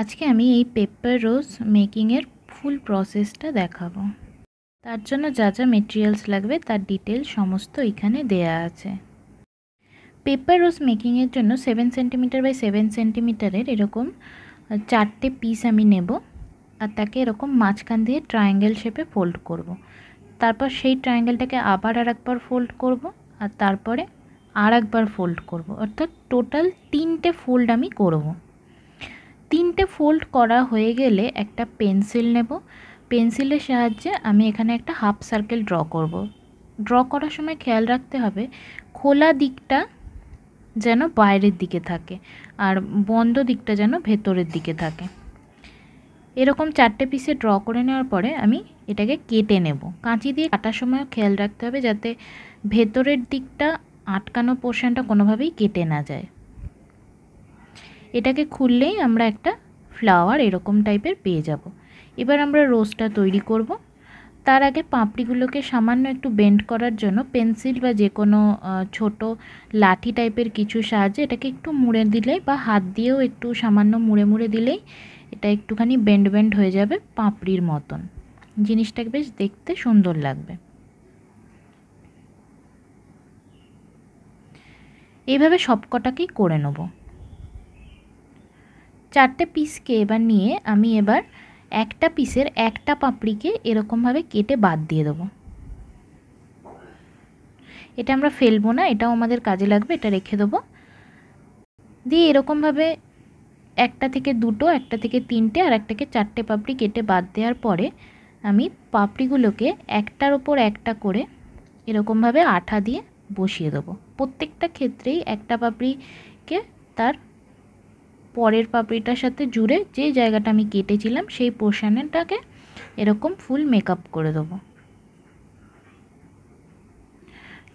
আজকে আমি এই পেপার রোজ মেকিংয়ের ফুল প্রসেসটা দেখাবো তার জন্য যা যা মেটেরিয়ালস লাগবে তার ডিটেল সমস্ত এখানে দেয়া আছে পেপার রোজ মেকিংয়ের জন্য সেভেন সেন্টিমিটার বাই সেভেন সেন্টিমিটারের এরকম চারটে পিস আমি নেব আর তাকে এরকম মাঝখান দিয়ে ট্রায়াঙ্গেল শেপে ফোল্ড করব। তারপর সেই ট্রায়াঙ্গেলটাকে আবার আর একবার ফোল্ড করব আর তারপরে আর একবার ফোল্ড করব অর্থাৎ টোটাল তিনটে ফোল্ড আমি করবো তিনটে ফোল্ড করা হয়ে গেলে একটা পেন্সিল নেব পেন্সিলের সাহায্যে আমি এখানে একটা হাফ সার্কেল ড্র করব। ড্র করার সময় খেয়াল রাখতে হবে খোলা দিকটা যেন বাইরের দিকে থাকে আর বন্ধ দিকটা যেন ভেতরের দিকে থাকে এরকম চারটে পিসে ড্র করে নেওয়ার পরে আমি এটাকে কেটে নেব কাঁচি দিয়ে কাটার সময় খেয়াল রাখতে হবে যাতে ভেতরের দিকটা আটকানো পোর্শনটা কোনোভাবেই কেটে না যায় এটাকে খুললেই আমরা একটা ফ্লাওয়ার এরকম টাইপের পেয়ে যাব এবার আমরা রোজটা তৈরি করব তার আগে পাপড়িগুলোকে সামান্য একটু বেন্ড করার জন্য পেন্সিল বা যে কোনো ছোট লাঠি টাইপের কিছু সাহায্যে এটাকে একটু মুড়ে দিলে বা হাত দিয়েও একটু সামান্য মুড়ে মুড়ে দিলেই এটা একটুখানি বেন্ড বেন্ড হয়ে যাবে পাপড়ির মতন জিনিসটাকে বেশ দেখতে সুন্দর লাগবে এইভাবে সবকটাকেই করে নেবো চারটে পিসকে এবার নিয়ে আমি এবার একটা পিসের একটা পাপড়িকে এরকমভাবে কেটে বাদ দিয়ে দেবো এটা আমরা ফেলবো না এটাও আমাদের কাজে লাগবে এটা রেখে দেবো দিয়ে এরকমভাবে একটা থেকে দুটো একটা থেকে তিনটে আর একটাকে চারটে পাপড়ি কেটে বাদ দেওয়ার পরে আমি পাপড়িগুলোকে একটার ওপর একটা করে এরকমভাবে আঠা দিয়ে বসিয়ে দেবো প্রত্যেকটা ক্ষেত্রেই একটা পাপড়িকে তার পরের পাপড়িটার সাথে জুড়ে যে জায়গাটা আমি কেটেছিলাম সেই পোর্শানেটাকে এরকম ফুল মেকআপ করে দেবো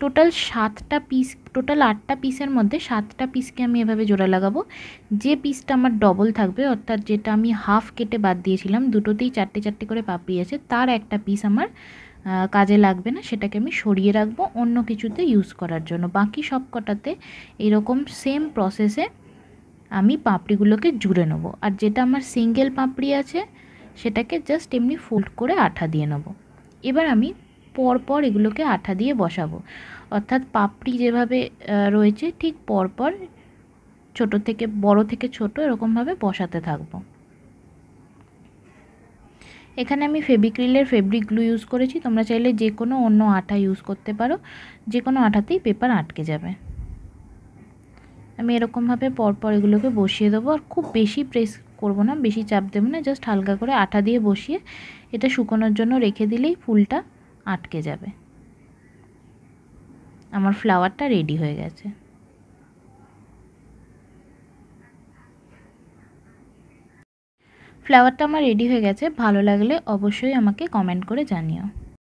টোটাল সাতটা পিস টোটাল আটটা পিসের মধ্যে সাতটা পিসকে আমি এভাবে জোড়া লাগাবো যে পিসটা আমার ডবল থাকবে অর্থাৎ যেটা আমি হাফ কেটে বাদ দিয়েছিলাম দুটোতেই চারটে চারটে করে পাপড়ি আছে তার একটা পিস আমার কাজে লাগবে না সেটাকে আমি সরিয়ে রাখবো অন্য কিছুতে ইউজ করার জন্য বাকি সব কটাতে এরকম সেম প্রসেসে আমি পাপড়িগুলোকে জুড়ে নেবো আর যেটা আমার সিঙ্গেল পাপড়ি আছে সেটাকে জাস্ট এমনি ফোল্ড করে আঠা দিয়ে নেব এবার আমি পরপর এগুলোকে আঠা দিয়ে বসাবো অর্থাৎ পাপড়ি যেভাবে রয়েছে ঠিক পরপর ছোট থেকে বড় থেকে ছোট এরকমভাবে বসাতে থাকবো এখানে আমি ফেবিক্রিলের ফেব্রিক গ্লু ইউজ করেছি তোমরা চাইলে যে কোনো অন্য আঠা ইউজ করতে পারো যে কোনো আঠাতেই পেপার আটকে যাবে আমি এরকমভাবে পরপর এগুলোকে বসিয়ে দেবো আর খুব বেশি প্রেস করব না বেশি চাপ দেবো না জাস্ট হালকা করে আঠা দিয়ে বসিয়ে এটা শুকোনোর জন্য রেখে দিলেই ফুলটা আটকে যাবে আমার ফ্লাওয়ারটা রেডি হয়ে গেছে ফ্লাওয়ারটা আমার রেডি হয়ে গেছে ভালো লাগলে অবশ্যই আমাকে কমেন্ট করে জানিও